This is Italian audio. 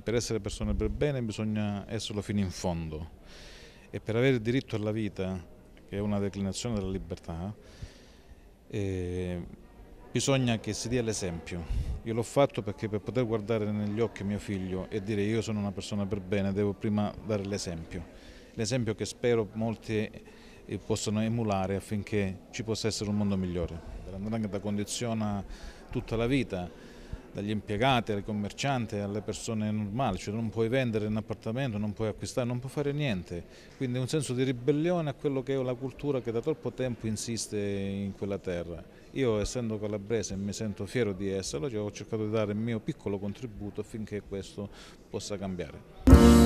Per essere persone per bene bisogna esserlo fino in fondo e per avere il diritto alla vita, che è una declinazione della libertà, eh, bisogna che si dia l'esempio. Io l'ho fatto perché per poter guardare negli occhi mio figlio e dire io sono una persona per bene devo prima dare l'esempio. L'esempio che spero molti eh, possano emulare affinché ci possa essere un mondo migliore. La Ndrangheta condiziona tutta la vita dagli impiegati, ai commercianti, alle persone normali, cioè non puoi vendere un appartamento, non puoi acquistare, non puoi fare niente, quindi un senso di ribellione a quello che è la cultura che da troppo tempo insiste in quella terra. Io essendo calabrese mi sento fiero di esserlo, cioè ho cercato di dare il mio piccolo contributo affinché questo possa cambiare.